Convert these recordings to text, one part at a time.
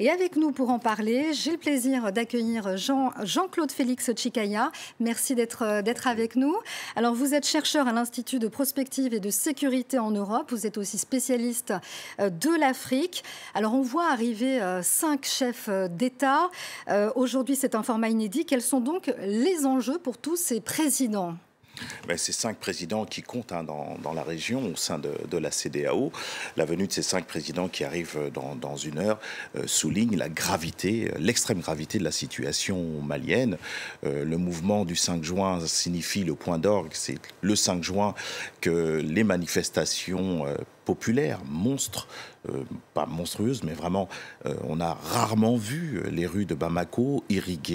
Et avec nous pour en parler, j'ai le plaisir d'accueillir Jean-Claude Félix Chikaya. Merci euh, d'être avec nous. Alors, vous êtes chercheur à l'Institut de prospective et de sécurité en Europe. Vous êtes aussi spécialiste euh, de l'Afrique. Alors, on voit arriver euh, cinq chefs d'État. Aujourd'hui, c'est un format inédit. Quels sont donc les enjeux pour tous ces présidents ben, ces cinq présidents qui comptent hein, dans, la région au sein de, la CDAO, la venue de ces cinq présidents qui arrivent dans, une heure euh, souligne la gravité, euh, l'extrême gravité de la situation malienne. Euh, le mouvement du 5 juin signifie le point d'orgue. C'est le 5 juin que les manifestations populaire, monstre, euh, pas monstrueuse, mais vraiment, euh, on a rarement vu euh, les rues de Bamako irriguées,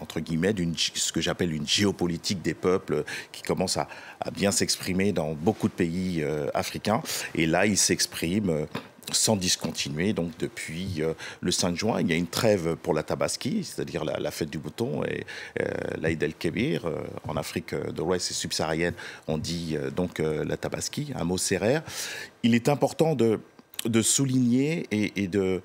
entre guillemets, d'une, ce que j'appelle une géopolitique des peuples qui commence à, à bien s'exprimer dans beaucoup de pays africains. Et là, il s'exprime sans discontinuer donc depuis euh, le 5 juin. Il y a une trêve pour la Tabaski, c'est-à-dire la, fête du bouton et euh, l'Aïd el-Kébir. Euh, en Afrique euh, de l'Ouest et subsaharienne, on dit donc la Tabaski, un mot serrère. Il est important de, de souligner et de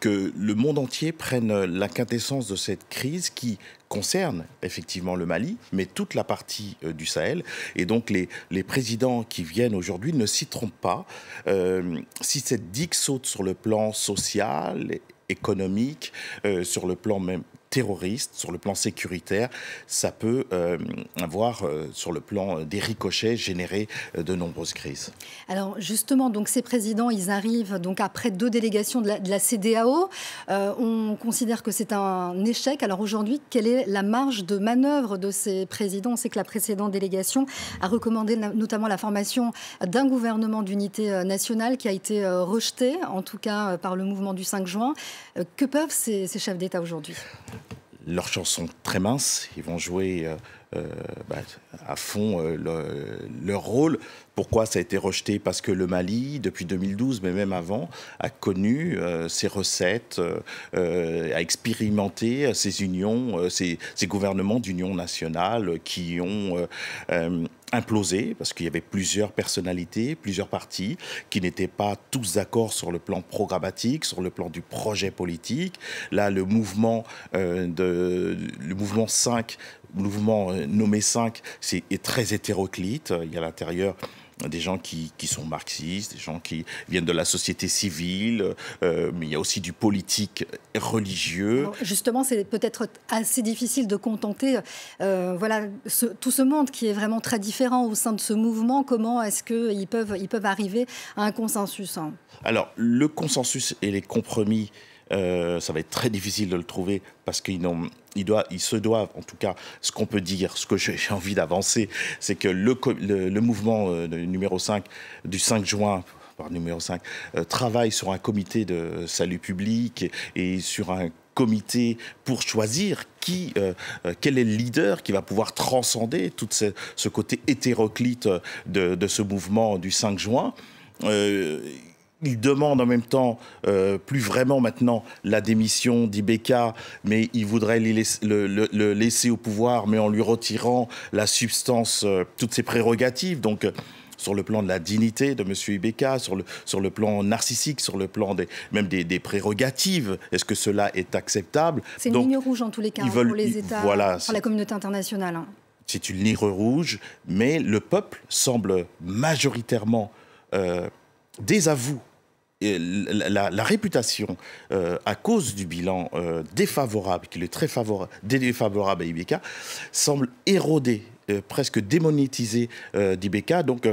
que le monde entier prenne la quintessence de cette crise qui concerne effectivement le Mali, mais toute la partie euh, du Sahel. Et donc les, les présidents qui viennent aujourd'hui ne s'y trompent pas. Euh, si cette digue saute sur le plan social, économique, euh, sur le plan même terroriste, sur le plan sécuritaire, ça peut euh, avoir, euh, sur le plan des ricochets, générer euh, de nombreuses crises. Alors justement, donc ces présidents, ils arrivent donc après deux délégations de la, CDAO. on considère que c'est un échec. Alors aujourd'hui, quelle est la marge de manœuvre de ces présidents On sait que la précédente délégation a recommandé notamment la formation d'un gouvernement d'unité nationale qui a été rejeté, en tout cas par le mouvement du 5 juin. Que peuvent ces, ces chefs d'État aujourd'hui leurs chansons très minces. Ils vont jouer euh, euh, bah, à fond euh, leur rôle. Pourquoi ça a été rejeté Parce que le Mali, depuis 2012, mais même avant, a connu ses recettes, a expérimenté ses unions, ses gouvernements d'union nationale qui ont implosé parce qu'il y avait plusieurs personnalités, plusieurs partis qui n'étaient pas tous d'accord sur le plan programmatique, sur le plan du projet politique. Là, le mouvement, euh, de, le mouvement 5, mouvement euh, nommé 5, c'est, est très hétéroclite. Il y a à l'intérieur des gens qui, qui, sont marxistes, des gens qui viennent de la société civile, euh, mais il y a aussi du politique religieux. Justement, c'est peut-être assez difficile de contenter euh, voilà, tout ce monde qui est vraiment très différent au sein de ce mouvement. Comment est-ce qu'ils peuvent, ils peuvent arriver à un consensus hein Alors, le consensus et les compromis euh, ça va être très difficile de le trouver parce qu'ils ils doivent, ils se doivent, en tout cas, ce qu'on peut dire, ce que j'ai envie d'avancer, c'est que le, le, mouvement euh, numéro 5 du 5 juin par numéro 5, euh, travaille sur un comité de salut public et, sur un comité pour choisir qui, quel est le leader qui va pouvoir transcender tout ce, côté hétéroclite de, ce mouvement du 5 juin il demande en même temps euh, plus vraiment maintenant la démission d'Ibeka, mais il voudrait le, laisser au pouvoir, mais en lui retirant la substance, euh, toutes ses prérogatives. Donc, euh, sur le plan de la dignité de M. Ibeka, sur le, sur le plan narcissique, sur le plan des, même des, prérogatives. Est-ce que cela est acceptable C'est une ligne rouge en tous les cas pour les États, voilà, pour la communauté internationale. C'est une ligne rouge, mais le peuple semble majoritairement désavoué la, réputation, euh, à cause du bilan euh, défavorable, qui est très défavorable à Ibeka, semble éroder, euh, presque démonétiser d'Ibeka. Donc,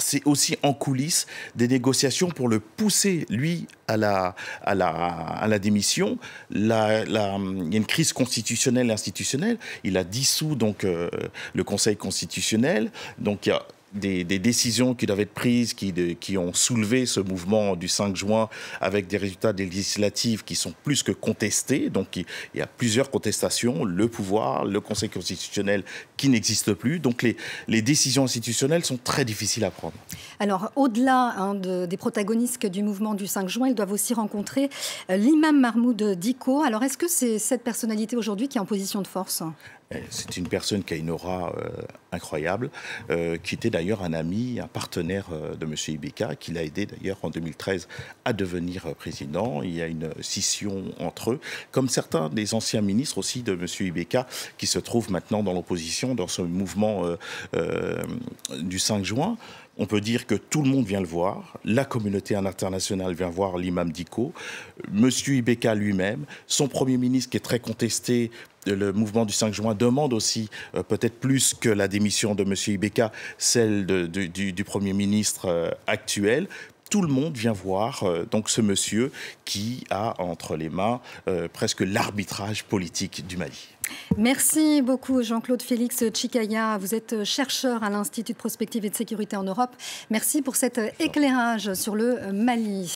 c'est aussi en coulisses des négociations pour le pousser, lui, à la, à à la démission. il y a une crise constitutionnelle et institutionnelle. Il a dissous donc, le Conseil constitutionnel. Donc il y a des, décisions qui doivent être prises, qui, qui, ont soulevé ce mouvement du 5 juin avec des résultats législatifs qui sont plus que contestés. Donc il, y a plusieurs contestations, le pouvoir, le Conseil constitutionnel qui n'existe plus. Donc les, les, décisions institutionnelles sont très difficiles à prendre. Alors au-delà hein, des protagonistes du mouvement du 5 juin, ils doivent aussi rencontrer euh, l'imam Mahmoud Diko. Alors est-ce que c'est cette personnalité aujourd'hui qui est en position de force eh, C'est une personne qui a une aura euh, incroyable, euh, qui était d'ailleurs un ami, un partenaire euh, de M. Ibeka, qui l'a aidé d'ailleurs en 2013 à devenir euh, président. Il y a une scission entre eux, comme certains des anciens ministres aussi de M. Ibeka, qui se trouvent maintenant dans l'opposition, dans ce mouvement euh, du 5 juin on peut dire que tout le monde vient le voir. La communauté internationale vient voir l'imam Diko, Monsieur Ibeka lui-même, son Premier ministre qui est très contesté euh, le mouvement du 5 juin demande aussi, euh, peut-être plus que la démission de M. Ibeka, celle du, Premier ministre euh, actuel. Tout le monde vient voir donc ce monsieur qui a entre les mains presque l'arbitrage politique du Mali. Merci beaucoup Jean-Claude Félix Chikaya. Vous êtes euh, chercheur à l'Institut de prospective et de sécurité en Europe. Merci pour cet euh, éclairage sur le euh, Mali.